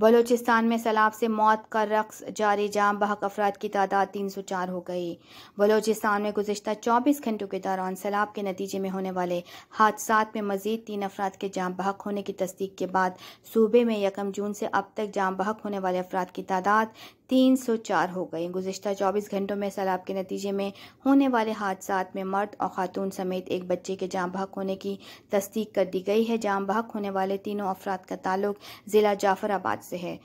बलूचिस्तान में सैलाब से मौत का रक्स जारी जाम बहक अफराद की तादाद तीन सौ चार हो गई बलूचिस्तान में गुजशत चौबीस घंटों के दौरान सैलाब के नतीजे में होने वाले हादसा में मजीद तीन अफराद के जाम बहक होने की तस्दीक के बाद सूबे में यकम जून से अब तक जाम बहक होने वाले अफराद की तादाद तीन सौ चार हो गए गुजशत चौबीस घंटों में सैलाब के नतीजे में होने वाले हादसा में मर्द और खातून समेत एक बच्चे के जाम भाग होने की तस्दीक कर दी गई है जाम भाग होने वाले तीनों अफराद का ताल्लुक ज़िला जाफराबाद से है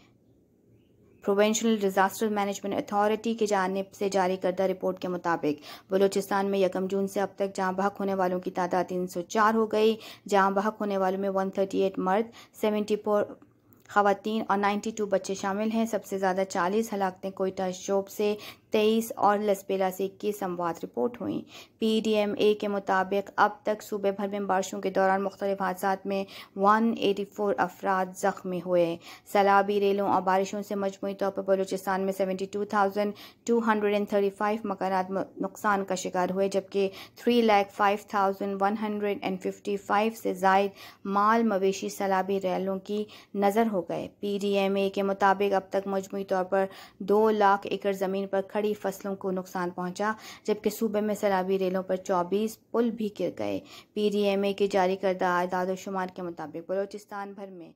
प्रोवेंशनल डिजास्टर मैनेजमेंट अथॉरिटी के जानब से जारी करदा रिपोर्ट के मुताबिक बलूचिस्तान में यकम जून से अब तक जहाँ बहक होने वालों की तादाद तीन सौ चार हो गई जहाँ बहक होने वालों में वन थर्टी एट मर्द सेवेंटी फोर खातन और 92 बच्चे शामिल हैं सबसे ज़्यादा 40 हलाकतें कोयटा शोब से तेईस और लसपेला से इक्कीस संवाद रिपोर्ट हुई पी डी एम ए के मुताबिक अब तक सूबे भर में बारिशों के दौरान मुख्तलिफ हादसा में वन एटी फोर अफराद ज़ख्मी हुए सैलाबी रेलों और बारिशों से मजमू तौर पर बलूचिस्तान में seventy two thousand two hundred and thirty five मकान नुकसान का शिकार हुए जबकि three lakh five thousand one hundred and fifty five से जायद माल मवेशी सैलाबी रेलों की नज़र हो गए पी डी एम ए के मुताबिक अब तक मजमू तौर पर दो लाख एकड़ ज़मीन पर खड़े खड़ी फसलों को नुकसान पहुंचा जबकि सूबे में सैलाबी रेलों पर 24 पुल भी गिर गए पीडीएमए के जारी करदा आदाद शुमार के मुताबिक बलोचिस्तान भर में